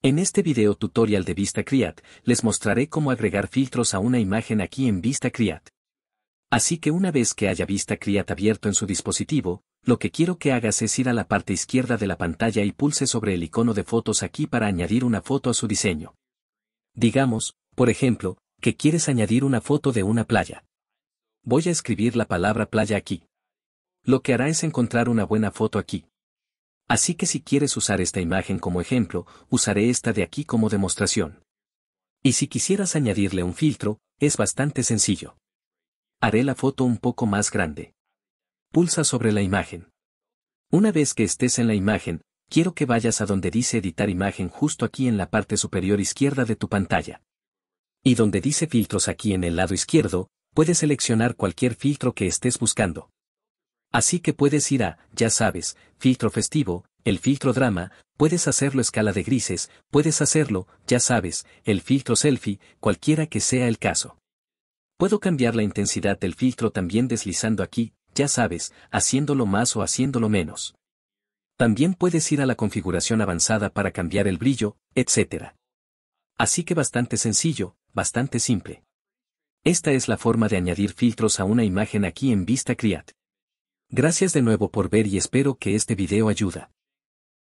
En este video tutorial de Vista les mostraré cómo agregar filtros a una imagen aquí en Vista Así que una vez que haya Vista abierto en su dispositivo, lo que quiero que hagas es ir a la parte izquierda de la pantalla y pulse sobre el icono de fotos aquí para añadir una foto a su diseño. Digamos, por ejemplo, que quieres añadir una foto de una playa. Voy a escribir la palabra playa aquí. Lo que hará es encontrar una buena foto aquí. Así que si quieres usar esta imagen como ejemplo, usaré esta de aquí como demostración. Y si quisieras añadirle un filtro, es bastante sencillo. Haré la foto un poco más grande. Pulsa sobre la imagen. Una vez que estés en la imagen, quiero que vayas a donde dice editar imagen justo aquí en la parte superior izquierda de tu pantalla. Y donde dice filtros aquí en el lado izquierdo, puedes seleccionar cualquier filtro que estés buscando. Así que puedes ir a, ya sabes, filtro festivo, el filtro drama, puedes hacerlo escala de grises, puedes hacerlo, ya sabes, el filtro selfie, cualquiera que sea el caso. Puedo cambiar la intensidad del filtro también deslizando aquí, ya sabes, haciéndolo más o haciéndolo menos. También puedes ir a la configuración avanzada para cambiar el brillo, etc. Así que bastante sencillo, bastante simple. Esta es la forma de añadir filtros a una imagen aquí en Vista Gracias de nuevo por ver y espero que este video ayuda.